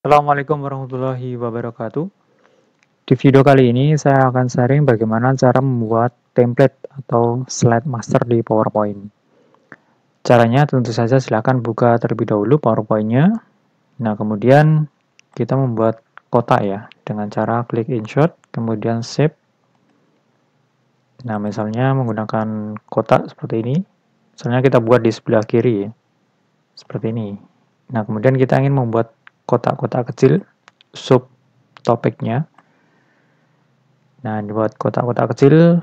Assalamualaikum warahmatullahi wabarakatuh. Di video kali ini saya akan sharing bagaimana cara membuat template atau slide master di PowerPoint. Caranya tentu saja silahkan buka terlebih dahulu PowerPoint-nya. Nah, kemudian kita membuat kotak ya dengan cara klik insert, kemudian shape. Nah, misalnya menggunakan kotak seperti ini. Misalnya kita buat di sebelah kiri Seperti ini. Nah, kemudian kita ingin membuat kotak-kotak kecil sub topiknya. Nah, dibuat kotak-kotak kecil,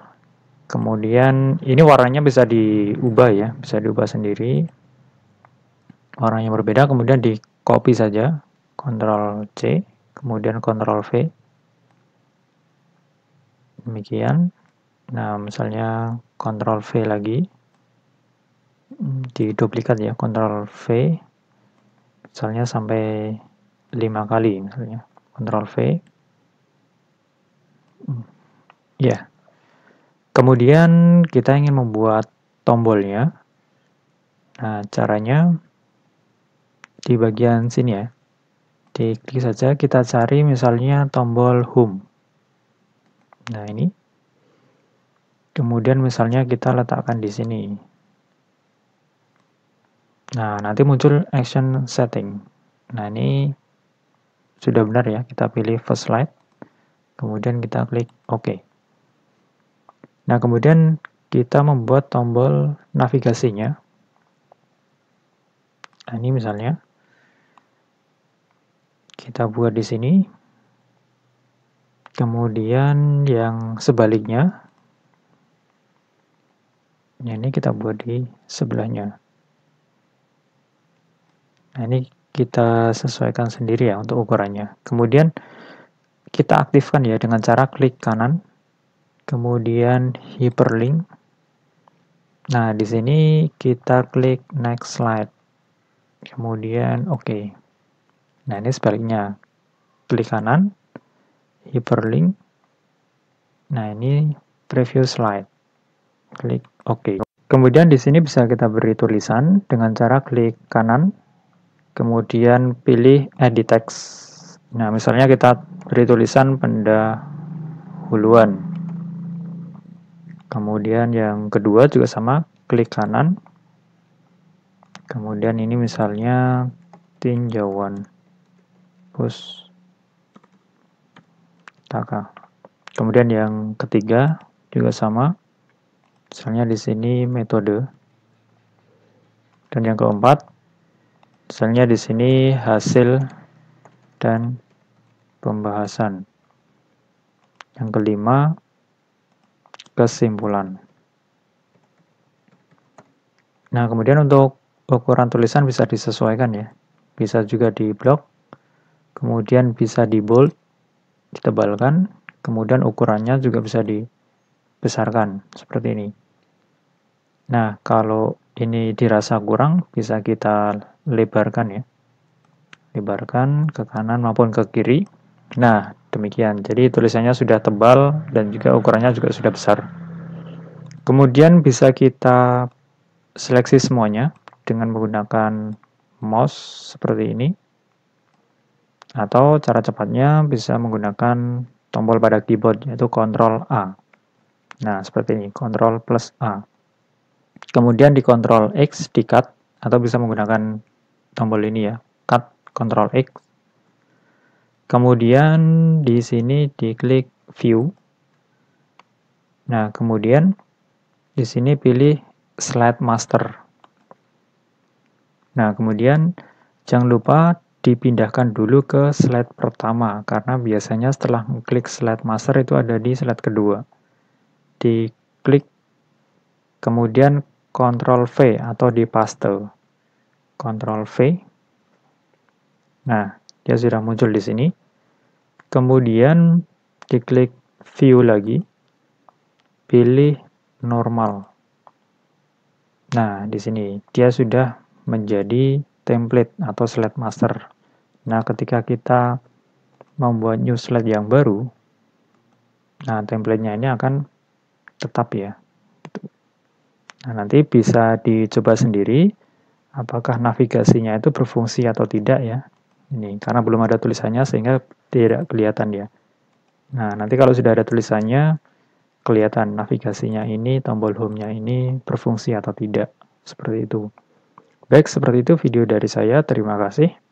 kemudian ini warnanya bisa diubah ya, bisa diubah sendiri. Warnanya berbeda, kemudian di copy saja, Ctrl C, kemudian Ctrl V. Demikian. Nah, misalnya Ctrl V lagi. di duplikat ya, Ctrl V. Misalnya sampai 5 kali misalnya. Ctrl V. Ya. Kemudian kita ingin membuat tombolnya. Nah, caranya di bagian sini ya. Diklik saja kita cari misalnya tombol home. Nah, ini. Kemudian misalnya kita letakkan di sini. Nah, nanti muncul action setting. Nah, ini sudah benar ya kita pilih first slide kemudian kita klik OK nah kemudian kita membuat tombol navigasinya nah ini misalnya kita buat di sini kemudian yang sebaliknya nah, ini kita buat di sebelahnya nah ini kita sesuaikan sendiri ya untuk ukurannya. Kemudian kita aktifkan ya dengan cara klik kanan, kemudian hyperlink. Nah, di sini kita klik next slide. Kemudian oke. Okay. Nah, ini sebaliknya. Klik kanan, hyperlink. Nah, ini preview slide. Klik oke Kemudian di sini bisa kita beri tulisan dengan cara klik kanan, kemudian pilih edit text nah misalnya kita beri tulisan pendahuluan kemudian yang kedua juga sama klik kanan kemudian ini misalnya tinjauan push taka kemudian yang ketiga juga sama misalnya di sini metode dan yang keempat Misalnya di sini hasil dan pembahasan. Yang kelima, kesimpulan. Nah, kemudian untuk ukuran tulisan bisa disesuaikan ya. Bisa juga di blok, kemudian bisa di bold, ditebalkan, kemudian ukurannya juga bisa dibesarkan seperti ini. Nah, kalau ini dirasa kurang, bisa kita lebarkan ya. Lebarkan ke kanan maupun ke kiri. Nah, demikian. Jadi tulisannya sudah tebal dan juga ukurannya juga sudah besar. Kemudian bisa kita seleksi semuanya dengan menggunakan mouse seperti ini. Atau cara cepatnya bisa menggunakan tombol pada keyboard yaitu Ctrl A. Nah, seperti ini, Ctrl plus A. Kemudian di Ctrl X di cut atau bisa menggunakan tombol ini ya, cut Ctrl X. Kemudian di sini diklik view. Nah, kemudian di sini pilih slide master. Nah, kemudian jangan lupa dipindahkan dulu ke slide pertama karena biasanya setelah klik slide master itu ada di slide kedua. Diklik kemudian Ctrl V atau di Paste. Ctrl V. Nah, dia sudah muncul di sini. Kemudian diklik view lagi. Pilih normal. Nah, di sini dia sudah menjadi template atau slide master. Nah, ketika kita membuat new slide yang baru, nah templatenya ini akan tetap ya, Nah, nanti bisa dicoba sendiri apakah navigasinya itu berfungsi atau tidak ya. Ini karena belum ada tulisannya sehingga tidak kelihatan ya. Nah, nanti kalau sudah ada tulisannya kelihatan navigasinya ini, tombol home-nya ini berfungsi atau tidak. Seperti itu. Baik, seperti itu video dari saya. Terima kasih.